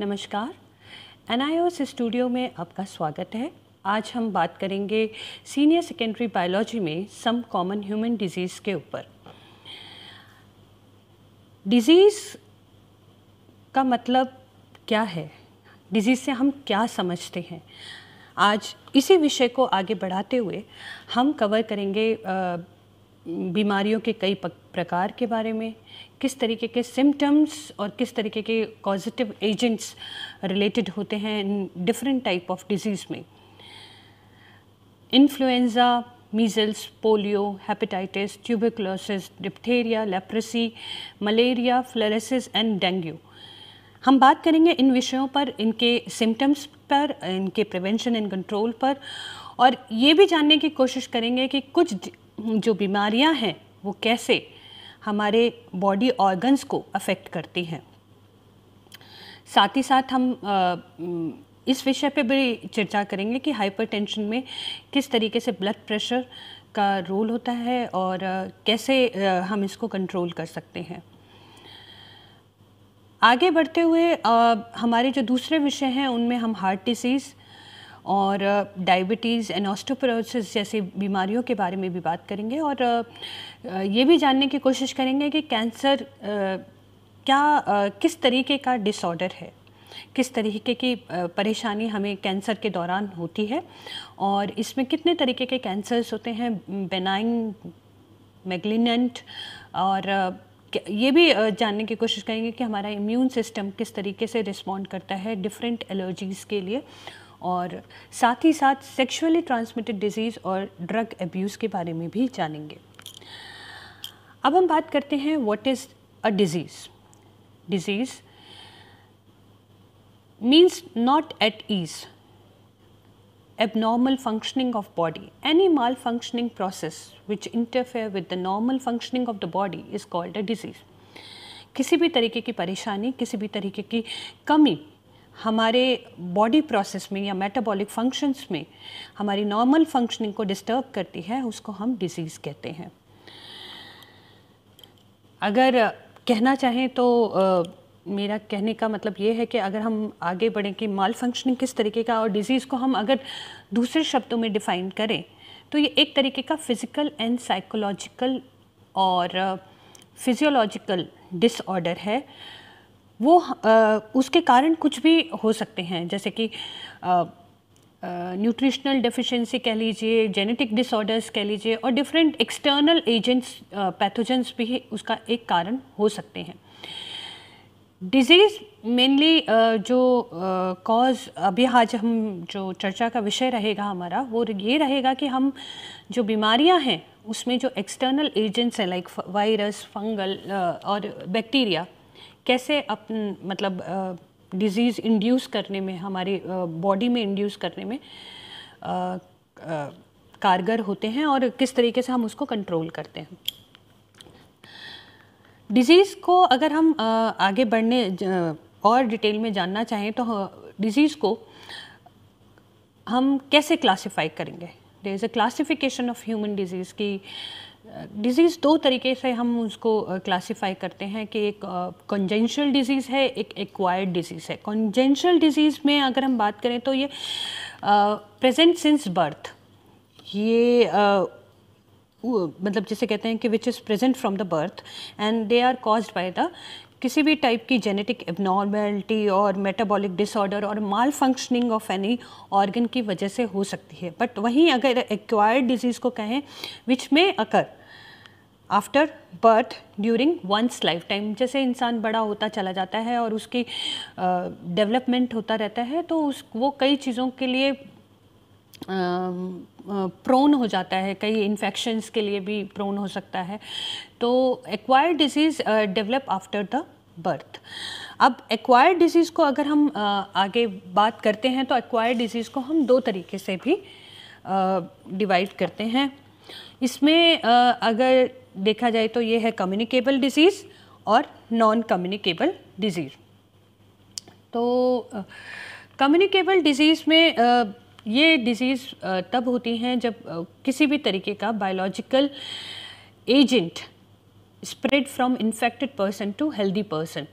नमस्कार N studio में आपका स्वागत है आज हम बात करेंगे सीनियर सेकेंडरी बायोलॉजी में सम कॉमन ह्यूमन डिजीज़ के ऊपर डिज़ीज़ का मतलब क्या है डिज़ीज़ से हम क्या समझते हैं आज इसी विषय को आगे बढ़ाते हुए हम कवर करेंगे बीमारियों के कई प्रकार के बारे में किस तरीके के सिम्टम्स और किस तरीके के पॉजिटिव एजेंट्स रिलेटेड होते हैं डिफरेंट टाइप ऑफ डिज़ीज़ में influenza measles polio hepatitis tuberculosis diphtheria leprosy malaria fluorosis and dengue हम बात करेंगे इन विषयों पर इनके सिम्टम्स पर इनके प्रिवेंशन एंड कंट्रोल पर और ये भी जानने की कोशिश करेंगे कि कुछ जो बीमारियां हैं वो कैसे हमारे बॉडी ऑर्गन्स को अफेक्ट करती हैं साथ ही साथ हम इस विषय पे भी चर्चा करेंगे कि हाइपरटेंशन में किस तरीके से ब्लड प्रेशर का रोल होता है और कैसे हम इसको कंट्रोल कर सकते हैं आगे बढ़ते हुए हमारे जो दूसरे विषय हैं उनमें हम हार्ट डिसीज़ और डायबिटीज़ एंड ऑस्टोपोरोसिस जैसी बीमारियों के बारे में भी बात करेंगे और ये भी जानने की कोशिश करेंगे कि कैंसर क्या किस तरीके का डिसऑर्डर है किस तरीके की परेशानी हमें कैंसर के दौरान होती है और इसमें कितने तरीके के कैंसर्स होते हैं बेनाइन मैग्लिनेंट और ये भी जानने की कोशिश करेंगे कि हमारा इम्यून सिस्टम किस तरीके से रिस्पॉन्ड करता है डिफरेंट एलर्जीज़ के लिए और साथ ही साथ सेक्सुअली ट्रांसमिटेड डिजीज़ और ड्रग एब्यूज़ के बारे में भी जानेंगे अब हम बात करते हैं what is a disease disease means not at ease abnormal functioning of body any malfunctioning process which interfere with the normal functioning of the body is called a disease किसी भी तरीके की परेशानी किसी भी तरीके की कमी हमारे बॉडी प्रोसेस में या मेटाबॉलिक फंक्शंस में हमारी नॉर्मल फंक्शनिंग को डिस्टर्ब करती है उसको हम डिज़ीज़ कहते हैं अगर कहना चाहें तो आ, मेरा कहने का मतलब ये है कि अगर हम आगे बढ़ें कि माल फंक्शनिंग किस तरीके का और डिज़ीज़ को हम अगर दूसरे शब्दों में डिफ़ाइन करें तो ये एक तरीके का फ़िज़िकल एंड साइकोलॉजिकल और फिज़ियोलॉजिकल डिसऑर्डर है वो आ, उसके कारण कुछ भी हो सकते हैं जैसे कि न्यूट्रिशनल डेफिशिएंसी कह लीजिए जेनेटिक डिसऑर्डर्स कह लीजिए और डिफरेंट एक्सटर्नल एजेंट्स पैथोजेंस भी उसका एक कारण हो सकते हैं डिजीज़ मेनली जो कॉज अभी आज हम जो चर्चा का विषय रहेगा हमारा वो ये रहेगा कि हम जो बीमारियां हैं उसमें जो एक्सटर्नल एजेंट्स हैं लाइक वायरस फंगल और बैक्टीरिया कैसे अपन मतलब डिज़ीज़ इंड्यूस करने में हमारी बॉडी में इंड्यूस करने में कारगर होते हैं और किस तरीके से हम उसको कंट्रोल करते हैं डिज़ीज़ को अगर हम आगे बढ़ने और डिटेल में जानना चाहें तो डिज़ीज़ हाँ, को हम कैसे क्लासिफाई करेंगे there is a classification of human disease की डिज़ीज़ दो तरीके से हम उसको क्लासिफाई करते हैं कि एक कंजेंशल डिज़ीज़ है एक एक्वायर्ड डिज़ीज़ है कंजेंशल डिज़ीज़ में अगर हम बात करें तो ये प्रेजेंट सिंस बर्थ ये uh, मतलब जिसे कहते हैं कि which is present from the birth and they are cause by the किसी भी टाइप की जेनेटिक एबनॉर्मेलिटी और मेटाबॉलिक डिसऑर्डर और malfunctioning of any organ की वजह से हो सकती है बट वहीं अगर एक्वायर्ड डिजीज़ को कहें विच में occur after birth during one's lifetime जैसे इंसान बड़ा होता चला जाता है और उसकी डेवलपमेंट होता रहता है तो उस वो कई चीज़ों के लिए प्रोन हो जाता है कई इन्फेक्शंस के लिए भी प्रोन हो सकता है तो acquired disease develop after the birth अब एक्वायर्ड डिजीज़ को अगर हम आगे बात करते हैं तो एक्वायर्ड डिजीज़ को हम दो तरीके से भी डिवाइड करते हैं इसमें अगर देखा जाए तो ये है कम्युनिकेबल डिजीज़ और नॉन कम्युनिकेबल डिजीज़ तो कम्युनिकेबल डिजीज़ में ये डिजीज़ तब होती हैं जब किसी भी तरीके का biological agent spread from infected person to healthy person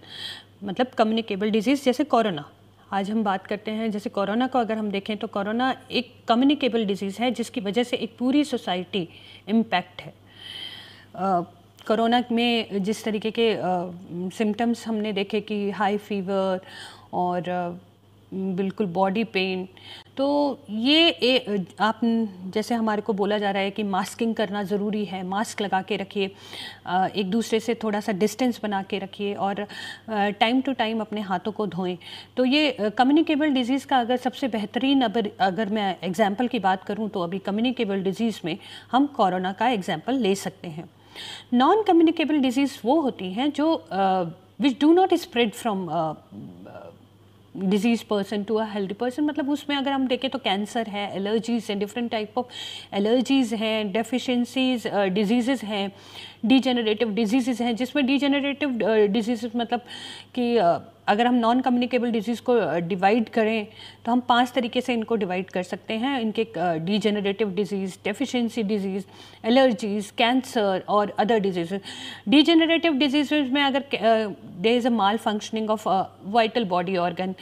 मतलब कम्युनिकेबल डिजीज़ जैसे कोरोना आज हम बात करते हैं जैसे कोरोना को अगर हम देखें तो कोरोना एक कम्युनिकेबल डिजीज़ है जिसकी वजह से एक पूरी सोसाइटी इम्पैक्ट है कोरोना में जिस तरीके के सिम्टम्स हमने देखे कि हाई फीवर और बिल्कुल बॉडी पेन तो ये ए, आप जैसे हमारे को बोला जा रहा है कि मास्किंग करना ज़रूरी है मास्क लगा के रखिए एक दूसरे से थोड़ा सा डिस्टेंस बना के रखिए और टाइम टू टाइम अपने हाथों को धोएं तो ये कम्युनिकेबल डिजीज़ का अगर सबसे बेहतरीन अगर अगर मैं एग्ज़ाम्पल की बात करूँ तो अभी कम्युनिकेबल डिजीज़ में हम कोरोना का एग्ज़ाम्पल ले सकते हैं नॉन कम्युनिकेबल डिजीज़ वो होती हैं जो which do not spread from disease person to a healthy person मतलब उसमें अगर हम देखें तो कैंसर है एलर्जीज हैं डिफरेंट टाइप ऑफ एलर्जीज हैं डेफिशिएंसीज डिजीज़ uh, हैं डीजेनरेटिव डिजीज़ हैं जिसमें डीजेनरेटिव डिजीज़ uh, मतलब कि uh, अगर हम नॉन कम्युनिकेबल डिजीज़ को डिवाइड करें तो हम पांच तरीके से इनको डिवाइड कर सकते हैं इनके degenerative disease deficiency disease allergies cancer और अदर डिजीज़ डीजेनरेटिव डिजीज़ में अगर they is a malfunctioning of vital body organ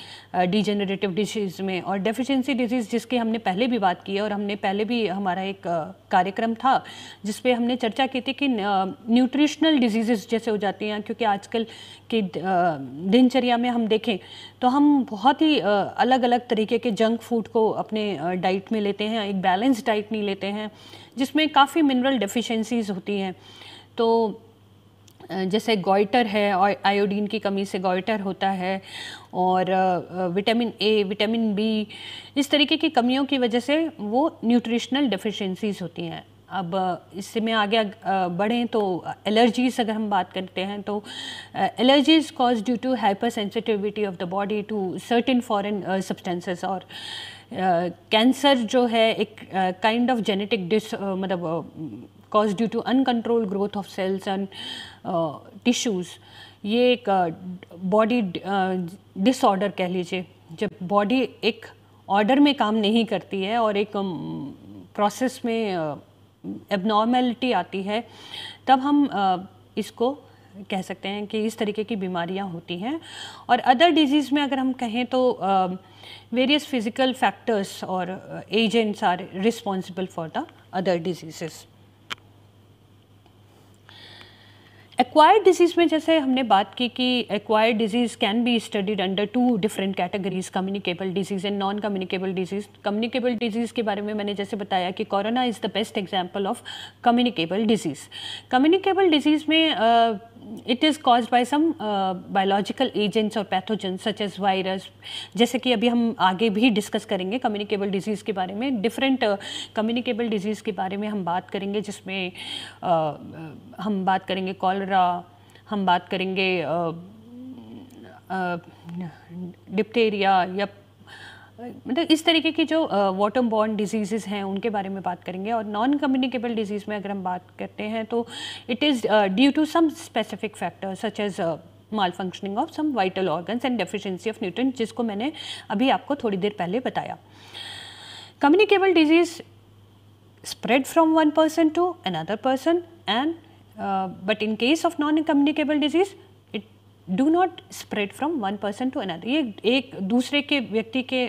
degenerative disease में और डेफिशिएंसी डिजीज़ जिसकी हमने पहले भी बात की है और हमने पहले भी हमारा एक कार्यक्रम था जिसपे हमने चर्चा की थी कि न्यूट्रिशनल डिजीज़ जैसे हो जाती हैं क्योंकि आजकल की दिनचर्या दुनिया में हम देखें तो हम बहुत ही अलग अलग तरीके के जंक फूड को अपने डाइट में लेते हैं एक बैलेंस डाइट नहीं लेते हैं जिसमें काफ़ी मिनरल डिफिशेंसीज होती हैं तो जैसे गोइटर है आयोडीन की कमी से गोइटर होता है और विटामिन ए विटामिन बी इस तरीके की कमियों की वजह से वो न्यूट्रिशनल डिफिशेंसीज़ होती हैं अब इससे में आगे बढ़ें तो एलर्जीज़ अगर हम बात करते हैं तो allergies cause due to hypersensitivity of the body to certain foreign substances और कैंसर uh, जो है एक काइंड ऑफ जेनेटिक डिस मतलब cause due to uncontrolled growth of cells and tissues ये एक बॉडी डिसऑर्डर कह लीजिए जब बॉडी एक ऑर्डर में काम नहीं करती है और एक प्रोसेस में एबनॉर्मेलिटी आती है तब हम इसको कह सकते हैं कि इस तरीके की बीमारियां होती हैं और अदर डिजीज़ में अगर हम कहें तो वेरियस फिज़िकल फैक्टर्स और agents are responsible for the other disease acquired disease में जैसे हमने बात की कि acquired disease can be studied under two different categories communicable disease and non communicable disease communicable disease के बारे में मैंने जैसे बताया कि Corona is the best example of communicable disease communicable disease में uh, it is cause by some biological agents और pathogens such as virus जैसे कि अभी हम आगे भी डिस्कस करेंगे कम्युनिकेबल डिजीज़ के बारे में डिफरेंट कम्युनिकेबल डिजीज़ के बारे में हम बात करेंगे जिसमें uh, uh हम बात करेंगे कॉलरा हम बात करेंगे डिप्टेरिया uh, uh, या मतलब इस तरीके की जो वाटर बॉर्न डिजीज़ हैं उनके बारे में बात करेंगे और नॉन कम्युनिकेबल डिजीज़ में अगर हम बात करते हैं तो it is due to some specific factor such as malfunctioning of some vital organs and deficiency of nutrient जिसको मैंने अभी आपको थोड़ी देर पहले बताया communicable disease spread from one person to another person and but in case of non communicable disease do not spread from one person to another ये एक दूसरे के व्यक्ति के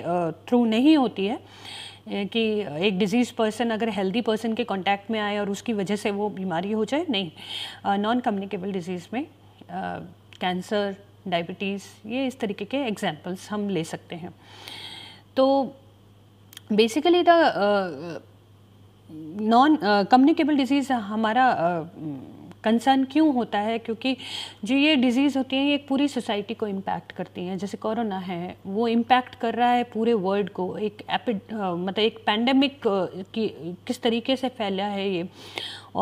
थ्रू नहीं होती है कि एक डिजीज़ पर्सन अगर हेल्दी पर्सन के कांटेक्ट में आए और उसकी वजह से वो बीमारी हो जाए नहीं नॉन कम्युनिकेबल डिजीज़ में कैंसर डायबिटीज़ ये इस तरीके के एग्जाम्पल्स हम ले सकते हैं तो basically the non communicable disease हमारा uh, कंसर्न क्यों होता है क्योंकि जो ये डिजीज़ होती है ये एक पूरी सोसाइटी को इम्पैक्ट करती हैं जैसे कोरोना है वो इम्पैक्ट कर रहा है पूरे वर्ल्ड को एक एपिड मतलब एक पैंडमिक की किस तरीके से फैला है ये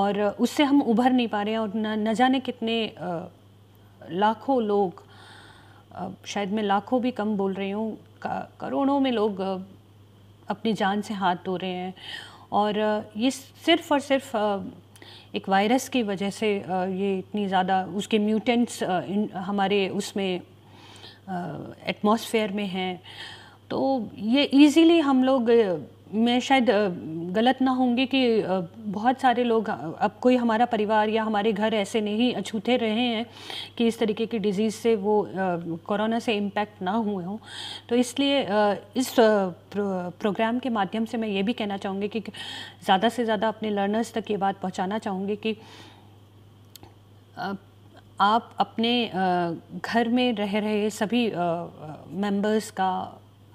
और उससे हम उभर नहीं पा रहे हैं और न, न जाने कितने लाखों लोग शायद मैं लाखों भी कम बोल रही हूँ करोड़ों में लोग अपनी जान से हाथ धो रहे हैं और ये सिर्फ और सिर्फ एक वायरस की वजह से ये इतनी ज़्यादा उसके म्यूटेंट्स हमारे उसमें एटमॉस्फेयर में हैं तो ये इजीली हम लोग मैं शायद गलत ना होंगी कि बहुत सारे लोग अब कोई हमारा परिवार या हमारे घर ऐसे नहीं अछूते रहे हैं कि इस तरीके की डिज़ीज़ से वो कोरोना से इम्पैक्ट ना हुए हों तो इसलिए इस प्रोग्राम के माध्यम से मैं ये भी कहना चाहूँगी कि ज़्यादा से ज़्यादा अपने लर्नर्स तक ये बात पहुँचाना चाहूँगी कि आप अपने घर में रह रहे सभी मेंबर्स का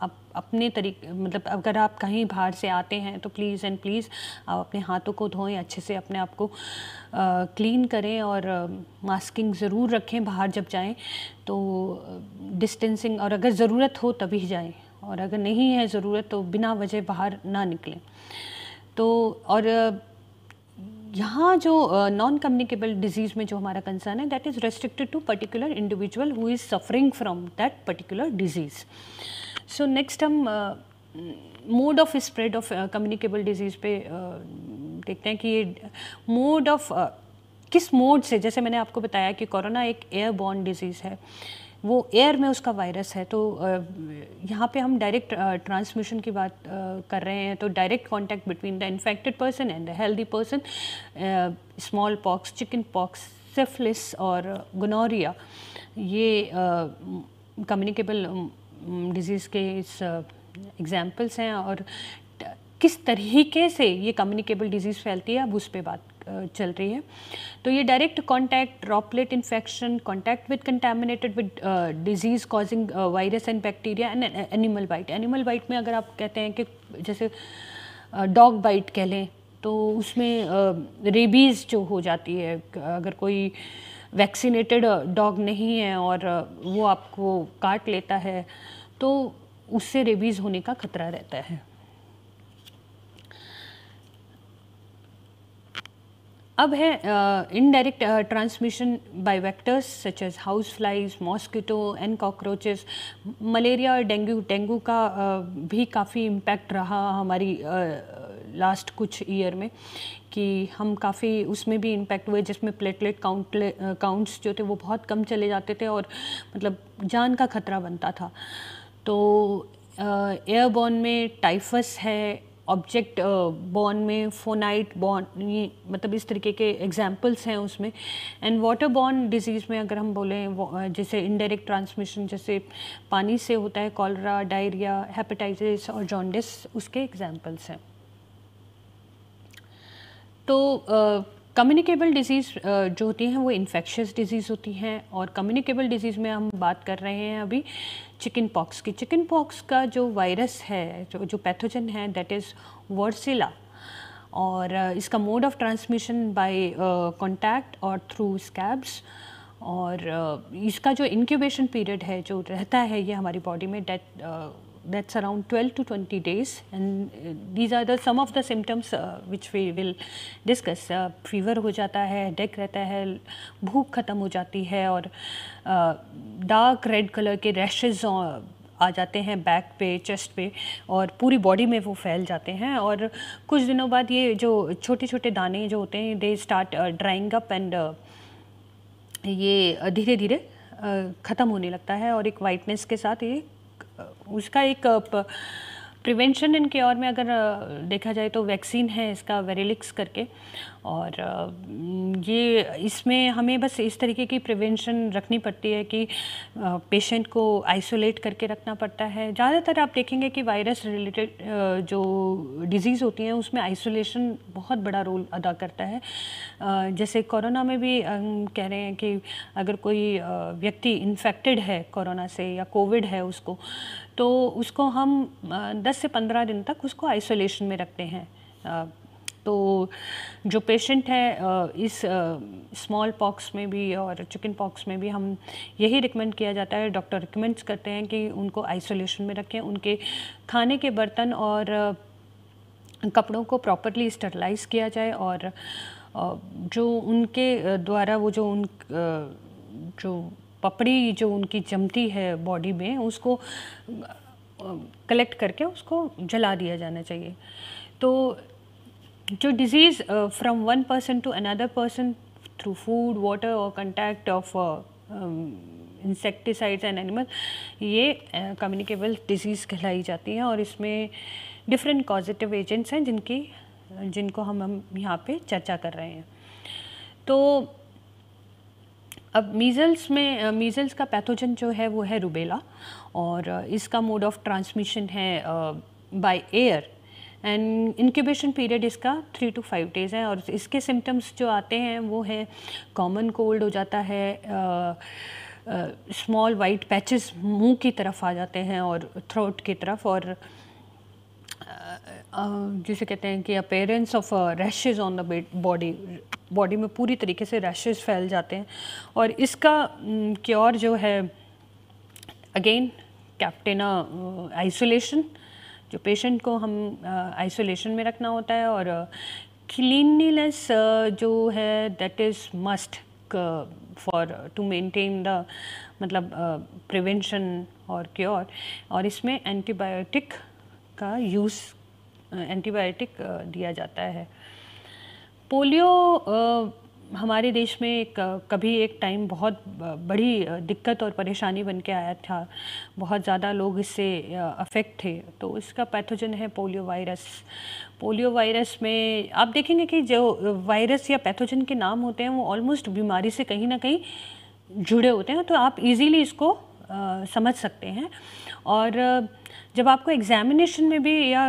आप अपने तरीके मतलब अगर आप कहीं बाहर से आते हैं तो प्लीज़ एंड प्लीज़ आप अपने हाथों को धोएं अच्छे से अपने आप को क्लीन करें और मास्किंग ज़रूर रखें बाहर जब जाएं तो डिस्टेंसिंग और अगर ज़रूरत हो तभी जाएं और अगर नहीं है ज़रूरत तो बिना वजह बाहर ना निकलें तो और यहाँ जो नॉन कम्युनिकेबल डिजीज़ में जो हमारा कंसर्न है that is restricted to particular individual who is suffering from that particular disease so next हम mode of spread of communicable disease पे uh, देखते हैं कि ये मोड ऑफ uh, किस मोड से जैसे मैंने आपको बताया कि कोरोना एक एयरबॉर्न डिजीज़ है वो एयर में उसका वायरस है तो uh, यहाँ पे हम डायरेक्ट ट्रांसमिशन की बात कर रहे हैं तो direct contact between the infected person and the healthy person smallpox chickenpox syphilis और गनोरिया ये कम्युनिकेबल डिज़ीज़ के इस एग्ज़ाम्पल्स हैं और किस तरीके से ये कम्युनिकेबल डिजीज़ फैलती है अब उस पर बात चल रही है तो ये direct contact droplet infection contact with contaminated with disease causing virus and bacteria and animal bite animal bite में अगर आप कहते हैं कि जैसे डॉग बाइट कह लें तो उसमें रेबीज़ जो हो जाती है अगर कोई uh, वैक्सीनेटेड डॉग uh, नहीं है और uh, वो आपको काट लेता है तो उससे रेबीज़ होने का खतरा रहता है अब है indirect transmission by vectors such as houseflies mosquito and cockroaches malaria और डेंगू डेंगू का uh, भी काफ़ी इम्पैक्ट रहा हमारी लास्ट uh, कुछ ईयर में कि हम काफ़ी उसमें भी इम्पेक्ट हुए जिसमें प्लेटलेट काउंट काउंट्स जो थे वो बहुत कम चले जाते थे और मतलब जान का खतरा बनता था तो एयरबॉर्न में टाइफस है ऑब्जेक्ट बॉर्न में फोनाइट बॉर्न ये मतलब इस तरीके के एग्जाम्पल्स हैं उसमें एंड वाटर बॉर्न डिजीज़ में अगर हम बोलें जैसे इनडायरेक्ट ट्रांसमिशन जैसे पानी से होता है कॉलरा डायरिया हेपेटाइटिस और जॉन्डिस उसके एग्जाम्पल्स हैं तो कम्युनिकेबल डिज़ीज़ जो होती हैं वो इन्फेक्शस डिज़ीज़ होती हैं और कम्युनिकेबल डिज़ीज़ में हम बात कर रहे हैं अभी चिकन पॉक्स की चिकन पॉक्स का जो वायरस है जो जो पैथोजन है दैट इज़ वर्सिला और इसका mode of transmission by contact और थ्रू स्कैब्स और इसका जो इनक्यूबेशन पीरियड है जो रहता है ये हमारी बॉडी में that that's around 12 to 20 days and uh, these are the some of the symptoms uh, which we will discuss uh, fever हो जाता है hai रहता है भूख ख़त्म हो जाती है और डार्क रेड कलर के रैशेज uh, आ जाते हैं बैक पे चेस्ट पे और पूरी बॉडी में वो फैल जाते हैं और कुछ दिनों बाद ये जो छोटे छोटे दाने जो होते हैं they start drying up and ये धीरे धीरे uh, ख़त्म होने लगता है और एक वाइटनेस के साथ ये उसका एक प्रिवेंशन इनके और में अगर देखा जाए तो वैक्सीन है इसका वेरेलिक्स करके और ये इसमें हमें बस इस तरीके की प्रिवेंशन रखनी पड़ती है कि पेशेंट को आइसोलेट करके रखना पड़ता है ज़्यादातर आप देखेंगे कि वायरस रिलेटेड जो डिजीज़ होती हैं उसमें आइसोलेशन बहुत बड़ा रोल अदा करता है जैसे कोरोना में भी हम कह रहे हैं कि अगर कोई व्यक्ति इन्फेक्टेड है कोरोना से या कोविड है उसको तो उसको हम 10 से 15 दिन तक उसको आइसोलेशन में रखते हैं तो जो पेशेंट है इस स्मॉल पॉक्स में भी और चिकन पॉक्स में भी हम यही रिकमेंड किया जाता है डॉक्टर रिकमेंड्स करते हैं कि उनको आइसोलेशन में रखें उनके खाने के बर्तन और कपड़ों को प्रॉपरली स्टरलाइज किया जाए और जो उनके द्वारा वो जो उन जो पपड़ी जो उनकी जमती है बॉडी में उसको कलेक्ट करके उसको जला दिया जाना चाहिए तो जो disease from one person to another person through food water और contact of insecticides and animal ये कम्युनिकेबल uh, डिजीज़ कहलाई जाती हैं और इसमें डिफरेंट पॉजिटिव एजेंट्स हैं जिनकी जिनको हम हम यहाँ पे चर्चा कर रहे हैं तो अब मीज़ल्स में मीज़ल्स uh, का पैथोजन जो है वो है रुबेला और uh, इसका मोड ऑफ ट्रांसमिशन है by air and incubation period इसका थ्री टू फाइव डेज़ है और इसके सिम्टम्स जो आते हैं वो है कॉमन कोल्ड हो जाता है स्मॉल वाइट पैचेस मुंह की तरफ आ जाते हैं और थ्रोट की तरफ और जिसे कहते हैं कि appearance of rashes on the body body में पूरी तरीके से रैशेज़ फैल जाते हैं और इसका क्योर जो है अगेन कैप्टेना आइसोलेशन uh, जो पेशेंट को हम आइसोलेशन में रखना होता है और क्लिनलीनेस जो है that is must for to maintain the मतलब प्रिवेंशन और क्योर और इसमें एंटीबायोटिक का यूज़ एंटीबायोटिक दिया जाता है पोलियो हमारे देश में एक कभी एक टाइम बहुत बड़ी दिक्कत और परेशानी बन के आया था बहुत ज़्यादा लोग इससे अफेक्ट थे तो इसका पैथोजन है पोलियो वायरस पोलियो वायरस में आप देखेंगे कि जो वायरस या पैथोजन के नाम होते हैं वो ऑलमोस्ट बीमारी से कहीं ना कहीं जुड़े होते हैं तो आप इजीली इसको आ, समझ सकते हैं और जब आपको एग्जामिनेशन में भी या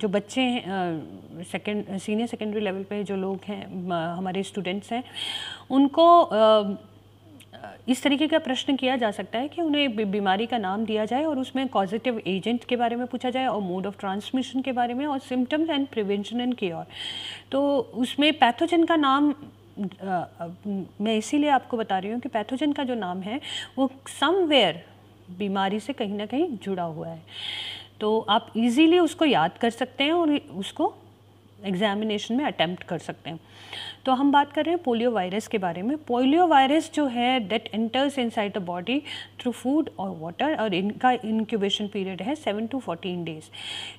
जो बच्चे हैं सेकेंड सीनियर सेकेंडरी लेवल पे जो लोग हैं हमारे स्टूडेंट्स हैं उनको इस तरीके का प्रश्न किया जा सकता है कि उन्हें बीमारी का नाम दिया जाए और उसमें पॉजिटिव एजेंट के बारे में पूछा जाए और मोड ऑफ ट्रांसमिशन के बारे में और symptoms and prevention and cure तो उसमें पैथोजन का नाम मैं इसीलिए आपको बता रही हूँ कि पैथोजन का जो नाम है वो समवेयर बीमारी से कहीं ना कहीं जुड़ा हुआ है तो आप इजीली उसको याद कर सकते हैं और उसको एग्जामिनेशन में अटैम्प्ट कर सकते हैं तो हम बात कर रहे हैं पोलियो वायरस के बारे में पोलियो वायरस जो है that enters side the body through food और वाटर और इनका इनक्यूबेशन पीरियड है सेवन टू फोर्टीन डेज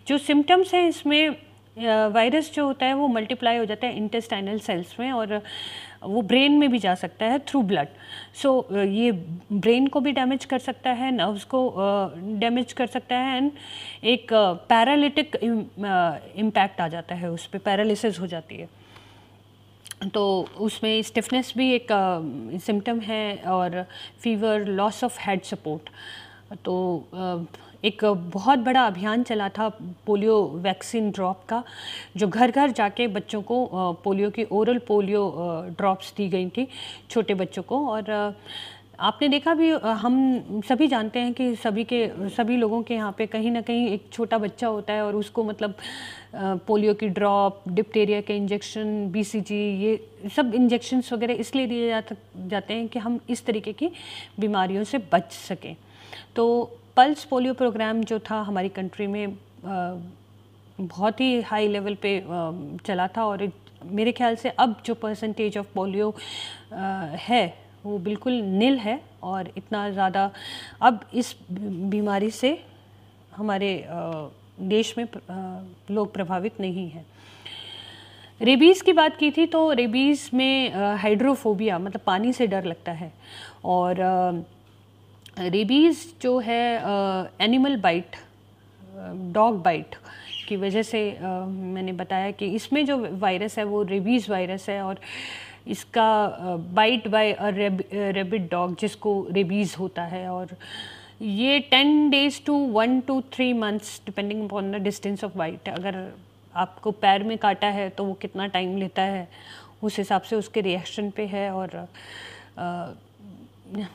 जो सिम्टम्स हैं इसमें वायरस जो होता है वो मल्टीप्लाई हो जाता है इंटेस्टाइनल सेल्स में और वो ब्रेन में भी जा सकता है थ्रू ब्लड सो ये ब्रेन को भी डैमेज कर सकता है नर्व्स को डैमेज कर सकता है एंड एक पैरालिटिक इम्पैक्ट आ जाता है उस पर पैरालिसिस हो जाती है तो उसमें स्टिफनेस भी एक सिम्टम है और fever loss of head support तो एक बहुत बड़ा अभियान चला था पोलियो वैक्सीन ड्रॉप का जो घर घर जाके बच्चों को पोलियो की ओरल पोलियो ड्रॉप्स दी गई थी छोटे बच्चों को और आपने देखा भी हम सभी जानते हैं कि सभी के सभी लोगों के यहाँ पे कहीं ना कहीं एक छोटा बच्चा होता है और उसको मतलब पोलियो की ड्रॉप डिप्टेरिया के इंजेक्शन बीसीजी ये सब इंजेक्शन्स वगैरह इसलिए दिए जाते हैं कि हम इस तरीके की बीमारियों से बच सकें तो पल्स पोलियो प्रोग्राम जो था हमारी कंट्री में बहुत ही हाई लेवल पे चला था और मेरे ख्याल से अब जो परसेंटेज ऑफ पोलियो है वो बिल्कुल नील है और इतना ज़्यादा अब इस बीमारी से हमारे देश में लोग प्रभावित नहीं हैं रेबीज़ की बात की थी तो रेबीज़ में हाइड्रोफोबिया मतलब पानी से डर लगता है और रेबीज़ जो है एनिमल बाइट डॉग बाइट की वजह से आ, मैंने बताया कि इसमें जो वायरस है वो रेबीज़ वायरस है और इसका bite by a rabid dog जिसको रेबीज़ होता है और ये ten days to one two three months depending upon the distance of bite अगर आपको पैर में काटा है तो वो कितना टाइम लेता है उस हिसाब से उसके रिएक्शन पे है और आ,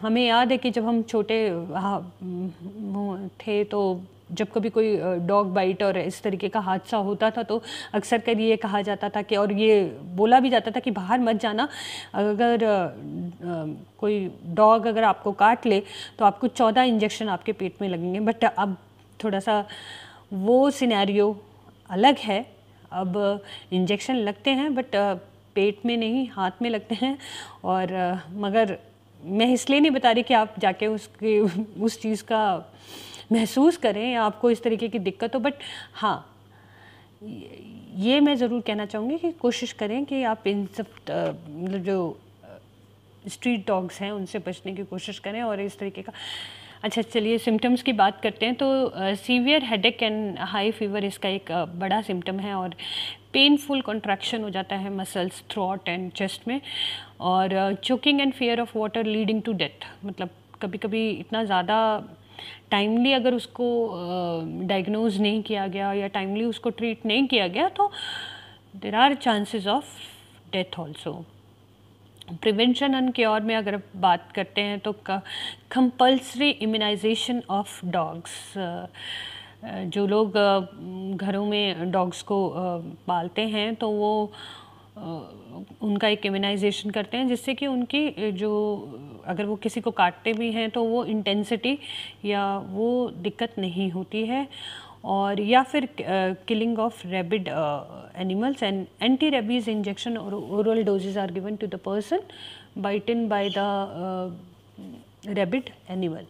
हमें याद है कि जब हम छोटे हाँ, थे तो जब कभी कोई डॉग बाइट और इस तरीके का हादसा होता था तो अक्सर कर ये कहा जाता था कि और ये बोला भी जाता था कि बाहर मत जाना अगर कोई डॉग अगर आपको काट ले तो आपको चौदह इंजेक्शन आपके पेट में लगेंगे बट अब थोड़ा सा वो सिनेरियो अलग है अब इंजेक्शन लगते हैं बट पेट में नहीं हाथ में लगते हैं और मगर मैं इसलिए नहीं बता रही कि आप जाके उसके उस चीज़ का महसूस करें या आपको इस तरीके की दिक्कत हो बट हाँ ये मैं ज़रूर कहना चाहूँगी कि कोशिश करें कि आप इन सब मतलब जो स्ट्रीट डॉग्स हैं उनसे बचने की कोशिश करें और इस तरीके का अच्छा चलिए सिम्टम्स की बात करते हैं तो severe headache and high fever इसका एक बड़ा सिम्टम है और पेनफुल कॉन्ट्रैक्शन हो जाता है मसल्स थ्रॉट एंड चेस्ट में और choking and fear of water leading to death मतलब कभी कभी इतना ज़्यादा टाइमली अगर उसको डायग्नोज uh, नहीं किया गया या टाइमली उसको ट्रीट नहीं किया गया तो there are chances of death also prevention and cure में अगर बात करते हैं तो कंपल्सरी इम्यूनाइजेशन ऑफ डॉग्स जो लोग uh, घरों में डॉग्स को uh, पालते हैं तो वो उनका एक इम्यूनाइजेशन करते हैं जिससे कि उनकी जो अगर वो किसी को काटते भी हैं तो वो इंटेंसिटी या वो दिक्कत नहीं होती है और या फिर killing of rabid animals and anti rabies injection और oral doses are given to the person bitten by the rabid animal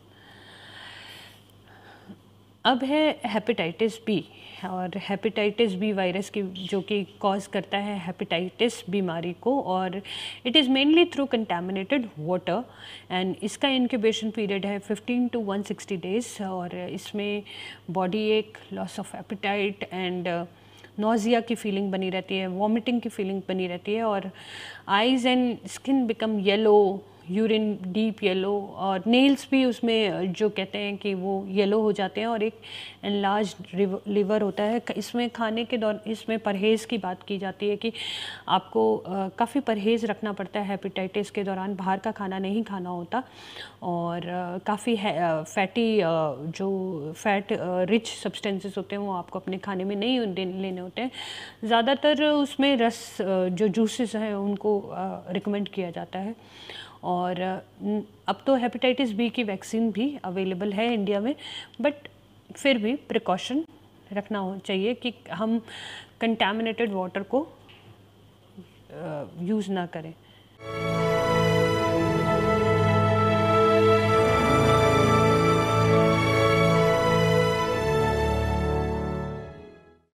अब है हेपेटाइटिस बी और हेपेटाइटिस बी वायरस की जो कि कॉज करता है हेपेटाइटिस बीमारी को और it is mainly through contaminated water and इसका इनक्यूबेशन पीरियड है 15 टू 160 डेज़ और इसमें बॉडी एक loss of appetite and nausea की फीलिंग बनी रहती है वॉमिटिंग की फीलिंग बनी रहती है और eyes and skin become yellow urine deep yellow और नेल्स भी उसमें जो कहते हैं कि वो येलो हो जाते हैं और एक लार्ज लिवर होता है इसमें खाने के दौरान इसमें परहेज़ की बात की जाती है कि आपको काफ़ी परहेज़ रखना पड़ता है हेपेटाइटिस के दौरान बाहर का खाना नहीं खाना होता और काफ़ी फैटी जो फैट रिच सब्सटेंसेस होते हैं वो आपको अपने खाने में नहीं लेने होते हैं ज़्यादातर उसमें रस जो जूसेस हैं उनको रिकमेंड किया जाता है और अब तो हेपेटाइटिस बी की वैक्सीन भी अवेलेबल है इंडिया में बट फिर भी प्रिकॉशन रखना हो चाहिए कि हम कंटेमिनेटेड वाटर को यूज़ uh, ना करें